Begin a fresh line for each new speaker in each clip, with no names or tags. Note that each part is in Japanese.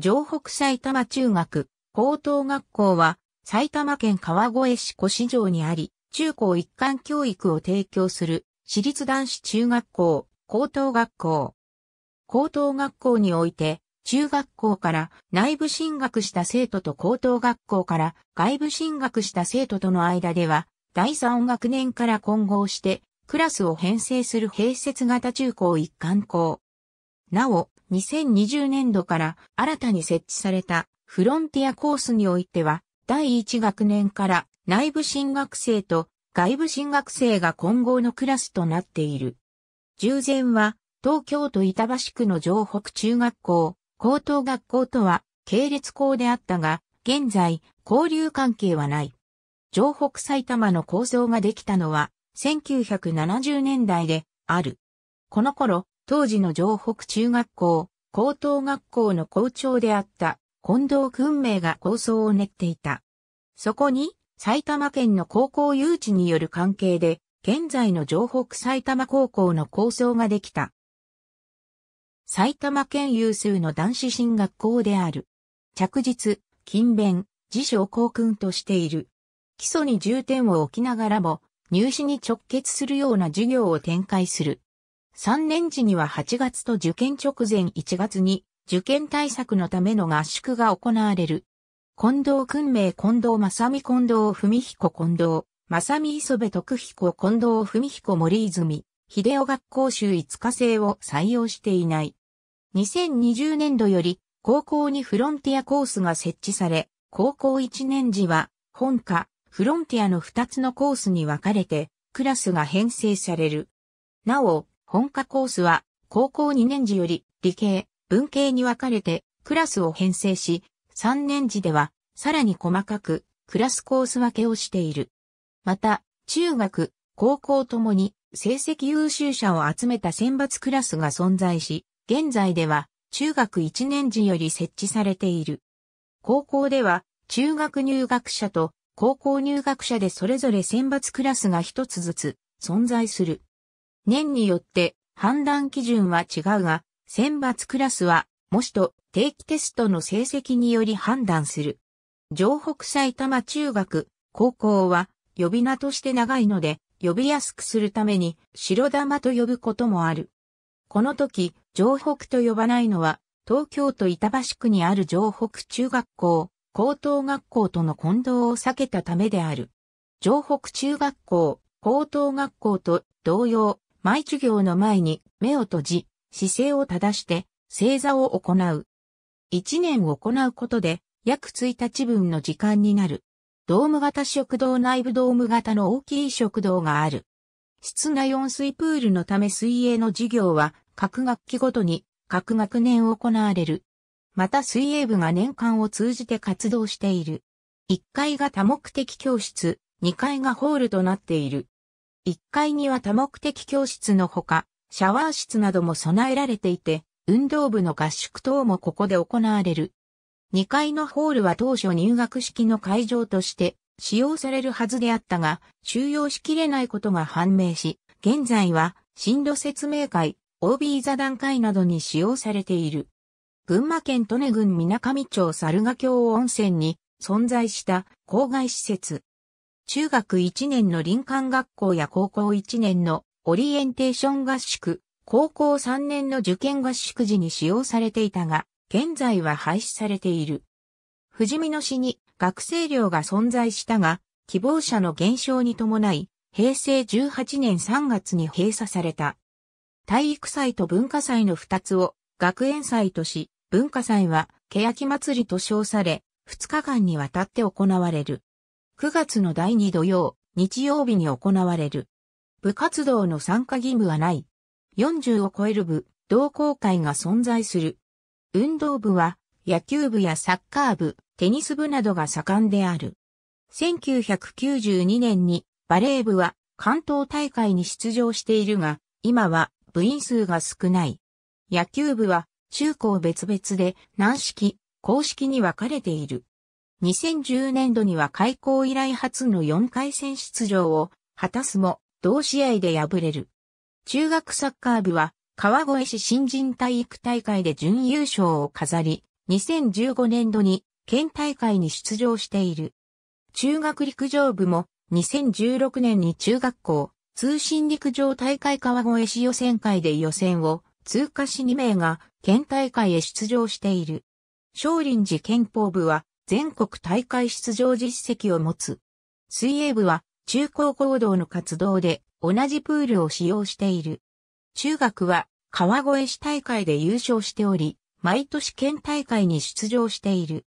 城北埼玉中学、高等学校は、埼玉県川越市古市城にあり、中高一貫教育を提供する、私立男子中学校、高等学校。高等学校において、中学校から内部進学した生徒と高等学校から外部進学した生徒との間では、第三学年から混合して、クラスを編成する併設型中高一貫校。なお、2020年度から新たに設置されたフロンティアコースにおいては、第1学年から内部進学生と外部進学生が混合のクラスとなっている。従前は東京都板橋区の城北中学校、高等学校とは系列校であったが、現在交流関係はない。城北埼玉の構想ができたのは1970年代である。この頃、当時の城北中学校、高等学校の校長であった近藤訓明が構想を練っていた。そこに埼玉県の高校誘致による関係で、現在の城北埼玉高校の構想ができた。埼玉県有数の男子進学校である。着実、勤勉、自称校訓としている。基礎に重点を置きながらも、入試に直結するような授業を展開する。3年時には8月と受験直前1月に受験対策のための合宿が行われる。近藤訓明近藤正美近藤文彦近藤正美磯部徳彦近藤文彦森泉秀夫学校集5日制を採用していない。2020年度より高校にフロンティアコースが設置され、高校1年時は本科、フロンティアの2つのコースに分かれてクラスが編成される。なお、本科コースは、高校2年時より理系、文系に分かれてクラスを編成し、3年時ではさらに細かくクラスコース分けをしている。また、中学、高校ともに成績優秀者を集めた選抜クラスが存在し、現在では中学1年時より設置されている。高校では中学入学者と高校入学者でそれぞれ選抜クラスが一つずつ存在する。年によって判断基準は違うが、選抜クラスは模試と定期テストの成績により判断する。城北埼玉中学、高校は呼び名として長いので、呼びやすくするために白玉と呼ぶこともある。この時、城北と呼ばないのは、東京都板橋区にある城北中学校、高等学校との混同を避けたためである。城北中学校、高等学校と同様、毎授業の前に目を閉じ、姿勢を正して正座を行う。1年行うことで約1日分の時間になる。ドーム型食堂内部ドーム型の大きい食堂がある。室内温水プールのため水泳の授業は各学期ごとに各学年行われる。また水泳部が年間を通じて活動している。1階が多目的教室、2階がホールとなっている。1階には多目的教室のほか、シャワー室なども備えられていて、運動部の合宿等もここで行われる。2階のホールは当初入学式の会場として使用されるはずであったが、収容しきれないことが判明し、現在は進路説明会、OB 座談会などに使用されている。群馬県利根郡水上町猿ヶ京温泉に存在した郊外施設、中学1年の林間学校や高校1年のオリエンテーション合宿、高校3年の受験合宿時に使用されていたが、現在は廃止されている。富士見の市に学生寮が存在したが、希望者の減少に伴い、平成18年3月に閉鎖された。体育祭と文化祭の2つを学園祭とし、文化祭は欅祭りと称され、2日間にわたって行われる。9月の第2土曜、日曜日に行われる。部活動の参加義務はない。40を超える部、同好会が存在する。運動部は、野球部やサッカー部、テニス部などが盛んである。1992年にバレー部は関東大会に出場しているが、今は部員数が少ない。野球部は中高別々で軟式、公式に分かれている。2010年度には開校以来初の4回戦出場を果たすも、同試合で敗れる。中学サッカー部は、川越市新人体育大会で準優勝を飾り、2015年度に県大会に出場している。中学陸上部も2016年に中学校通信陸上大会川越市予選会で予選を通過し2名が県大会へ出場している。少林寺憲法部は全国大会出場実績を持つ。水泳部は中高合同の活動で同じプールを使用している。中学は川越市大会で優勝しており、毎年県大会に出場している。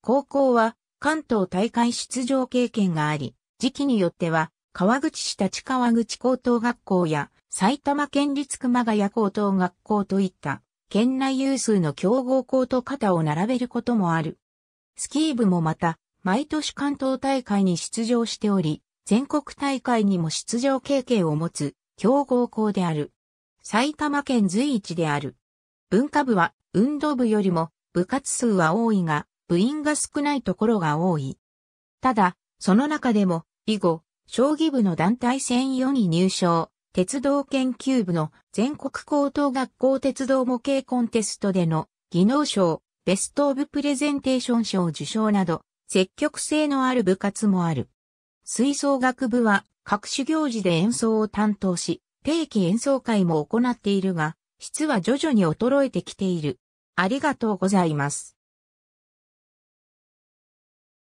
高校は関東大会出場経験があり、時期によっては川口市立川口高等学校や埼玉県立熊谷高等学校といった県内有数の強豪校と肩を並べることもある。スキー部もまた、毎年関東大会に出場しており、全国大会にも出場経験を持つ、強豪校である。埼玉県随一である。文化部は、運動部よりも、部活数は多いが、部員が少ないところが多い。ただ、その中でも、以後、将棋部の団体戦4位入賞、鉄道研究部の全国高等学校鉄道模型コンテストでの技能賞、ベストオブプレゼンテーション賞受賞など、積極性のある部活もある。吹奏楽部は各種行事で演奏を担当し、定期演奏会も行っているが、質は徐々に衰えてきている。ありがとうございます。